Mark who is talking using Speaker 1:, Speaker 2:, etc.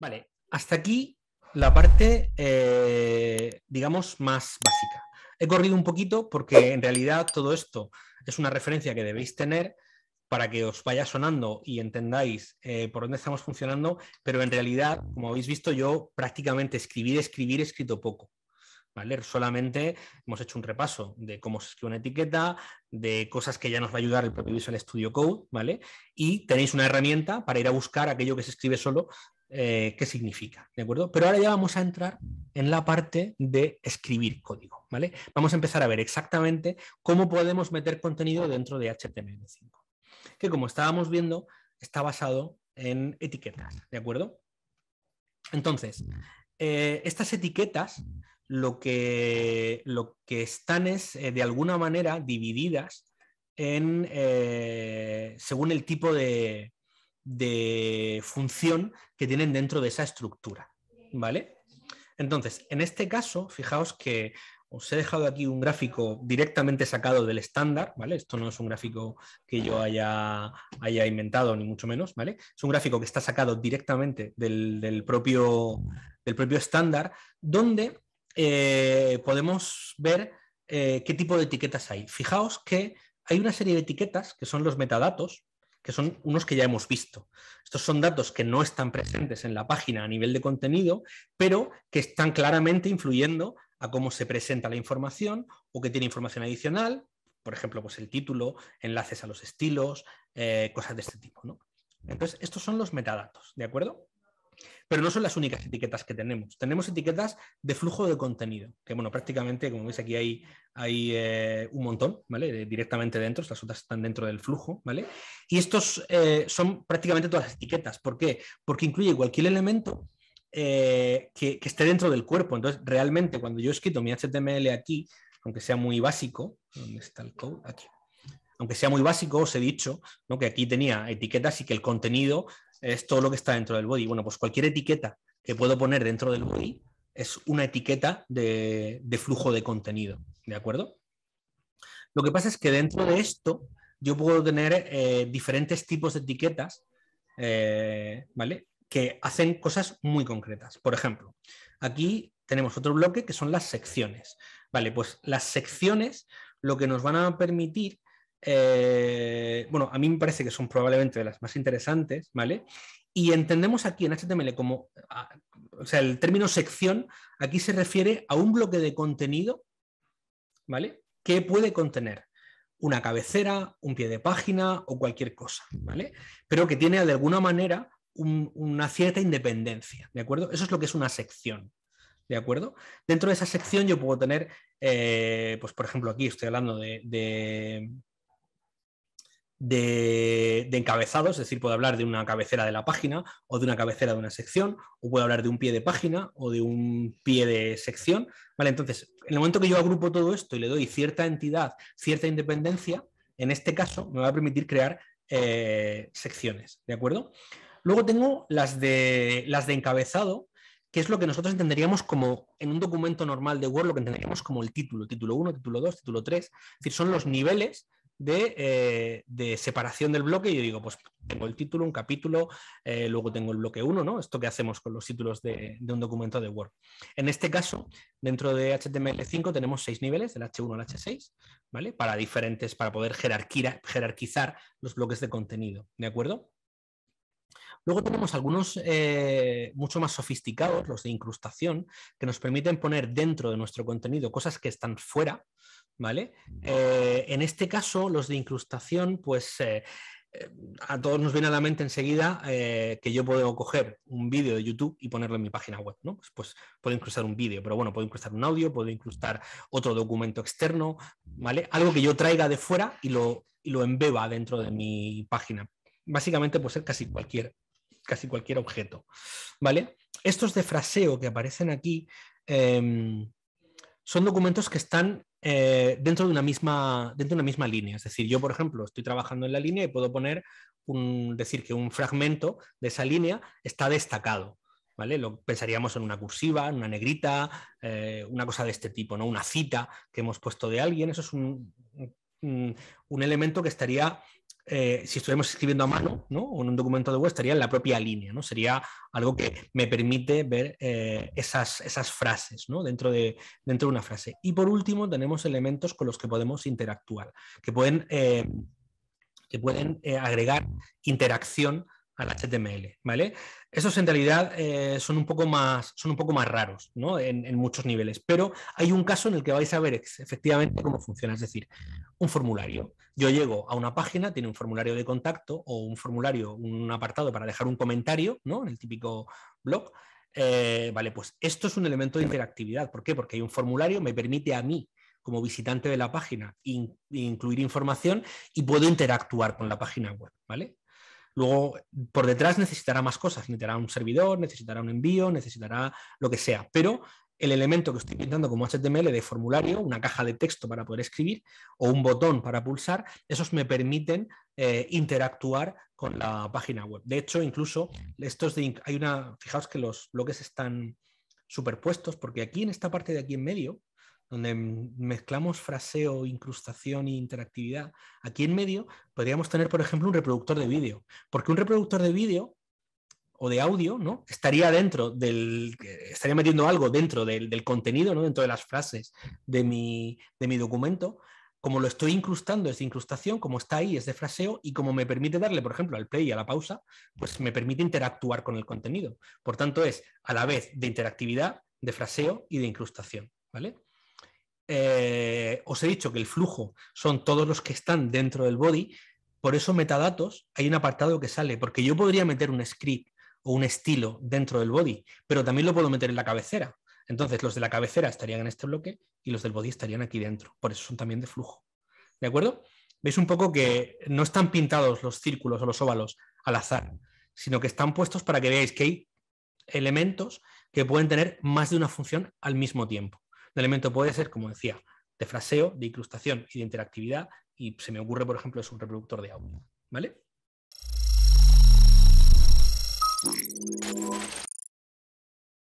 Speaker 1: Vale, hasta aquí la parte, eh, digamos, más básica. He corrido un poquito porque en realidad todo esto es una referencia que debéis tener para que os vaya sonando y entendáis eh, por dónde estamos funcionando, pero en realidad, como habéis visto, yo prácticamente escribir, escribir, he escrito poco. ¿Vale? Solamente hemos hecho un repaso de cómo se escribe una etiqueta, de cosas que ya nos va a ayudar el propio Visual Studio Code, ¿vale? Y tenéis una herramienta para ir a buscar aquello que se escribe solo eh, qué significa, ¿de acuerdo? Pero ahora ya vamos a entrar en la parte de escribir código, ¿vale? Vamos a empezar a ver exactamente cómo podemos meter contenido dentro de HTML5, que como estábamos viendo, está basado en etiquetas, ¿de acuerdo? Entonces, eh, estas etiquetas lo que, lo que están es, eh, de alguna manera, divididas en, según el tipo de, de función que tienen dentro de esa estructura, ¿vale? Entonces, en este caso, fijaos que os he dejado aquí un gráfico directamente sacado del estándar, ¿vale? Esto no es un gráfico que yo haya, haya inventado, ni mucho menos, ¿vale? Es un gráfico que está sacado directamente del, propio, del propio estándar, donde eh, podemos ver eh, qué tipo de etiquetas hay. Fijaos que hay una serie de etiquetas que son los metadatos, que son unos que ya hemos visto. Estos son datos que no están presentes en la página a nivel de contenido, pero que están claramente influyendo a cómo se presenta la información o que tiene información adicional, por ejemplo, pues el título, enlaces a los estilos, eh, cosas de este tipo. ¿no? Entonces, estos son los metadatos, ¿de acuerdo? Pero no son las únicas etiquetas que tenemos. Tenemos etiquetas de flujo de contenido, que bueno, prácticamente, como veis aquí hay, hay eh, un montón, ¿vale? Eh, directamente dentro, las otras están dentro del flujo, ¿vale? Y estos eh, son prácticamente todas las etiquetas. ¿Por qué? Porque incluye cualquier elemento que, esté dentro del cuerpo. Entonces, realmente, cuando yo escribo escrito mi HTML aquí, aunque sea muy básico, ¿dónde está el code? Aquí aunque sea muy básico, os he dicho que aquí tenía etiquetas y que el contenido es todo lo que está dentro del body. Bueno, pues cualquier etiqueta que puedo poner dentro del body es una etiqueta de, flujo de contenido, ¿de acuerdo? Lo que pasa es que dentro de esto yo puedo tener eh, diferentes tipos de etiquetas, eh, ¿vale? Que hacen cosas muy concretas. Por ejemplo, aquí tenemos otro bloque que son las secciones. Vale, pues las secciones lo que nos van a permitir eh, bueno, a mí me parece que son probablemente de las más interesantes, ¿vale? Y entendemos aquí en HTML como, ah, o sea, el término sección aquí se refiere a un bloque de contenido, ¿vale? Que puede contener una cabecera, un pie de página o cualquier cosa, ¿vale? Pero que tiene de alguna manera una cierta independencia, ¿de acuerdo? Eso es lo que es una sección, ¿de acuerdo? Dentro de esa sección yo puedo tener, eh, pues por ejemplo aquí estoy hablando de de, encabezados, es decir, puedo hablar de una cabecera de la página o de una cabecera de una sección, o puedo hablar de un pie de página o de un pie de sección. Vale, entonces, en el momento que yo agrupo todo esto y le doy cierta entidad, cierta independencia, en este caso me va a permitir crear eh, secciones, ¿de acuerdo? Luego tengo las de, las de encabezado, que es lo que nosotros entenderíamos como, en un documento normal de Word, lo que entenderíamos como el título, título 1, título 2, título 3, es decir, son los niveles eh, de, separación del bloque. y Yo digo, pues tengo el título, un capítulo, eh, luego tengo el bloque 1, ¿no? Esto que hacemos con los títulos de, un documento de Word. En este caso, dentro de HTML5 tenemos seis niveles, el H1 al H6, ¿vale? Para diferentes, para poder jerarquizar los bloques de contenido, ¿de acuerdo? Luego tenemos algunos eh, mucho más sofisticados, los de incrustación, que nos permiten poner dentro de nuestro contenido cosas que están fuera, ¿vale? Eh, en este caso, los de incrustación, pues... Eh, a todos nos viene a la mente enseguida que yo puedo coger un vídeo de YouTube y ponerlo en mi página web, ¿no? Pues, pues, puedo incrustar un vídeo, pero bueno, puedo incrustar un audio, puedo incrustar otro documento externo, ¿vale? Algo que yo traiga de fuera y lo, y lo embeba dentro de mi página. Básicamente puede ser casi cualquier casi cualquier objeto. ¿Vale? Estos de fraseo que aparecen aquí em, son documentos que están eh, dentro, de una misma, dentro una misma línea. Es decir, yo, por ejemplo, estoy trabajando en la línea y puedo poner un, decir que un fragmento de esa línea está destacado. ¿Vale? Lo pensaríamos en una cursiva, en una negrita, eh, una cosa de este tipo, ¿no? Una cita que hemos puesto de alguien, eso es un, un elemento que estaría eh, si estuviéramos escribiendo a mano, O en un documento de web, estaría en la propia línea, ¿no? Sería algo que me permite ver eh, esas, esas frases, Dentro de, dentro de una frase. Y por último, tenemos elementos con los que podemos interactuar, que pueden, eh, que pueden agregar interacción al HTML, ¿vale? Esos en realidad eh, son, un poco más, son un poco más raros, ¿no? En, muchos niveles, pero hay un caso en el que vais a ver efectivamente cómo funciona, es decir, un formulario. Yo llego a una página, tiene un formulario de contacto o un formulario, un apartado para dejar un comentario, ¿no? En el típico blog. Eh, vale, pues esto es un elemento de interactividad. ¿Por qué? Porque hay un formulario, me permite a mí como visitante de la página incluir información y puedo interactuar con la página web, ¿vale? Luego, por detrás necesitará más cosas, necesitará un servidor, necesitará un envío, necesitará lo que sea, pero el elemento que estoy pintando como HTML de formulario, una caja de texto para poder escribir o un botón para pulsar, esos me permiten eh, interactuar con la página web. De hecho, incluso estos de, hay una, fijaos que los bloques están superpuestos porque aquí en esta parte de aquí en medio donde mezclamos fraseo, incrustación e interactividad, aquí en medio podríamos tener, por ejemplo, un reproductor de vídeo, porque un reproductor de vídeo o de audio, ¿no? Estaría dentro del, estaría metiendo algo dentro del, contenido, ¿no? Dentro de las frases de mi, de mi documento, como lo estoy incrustando, es de incrustación, como está ahí, es de fraseo, y como me permite darle, por ejemplo, al play y a la pausa, pues me permite interactuar con el contenido. Por tanto, es a la vez de interactividad, de fraseo y de incrustación. ¿Vale? Eh, os he dicho que el flujo son todos los que están dentro del body, por eso metadatos hay un apartado que sale, porque yo podría meter un script o un estilo dentro del body, pero también lo puedo meter en la cabecera. Entonces, los de la cabecera estarían en este bloque y los del body estarían aquí dentro. Por eso son también de flujo. ¿De acuerdo? Veis un poco que no están pintados los círculos o los óvalos al azar, sino que están puestos para que veáis que hay elementos que pueden tener más de una función al mismo tiempo. Un elemento puede ser, como decía, de fraseo, de incrustación y de interactividad. Y se me ocurre, por ejemplo, es un reproductor de audio. ¿Vale?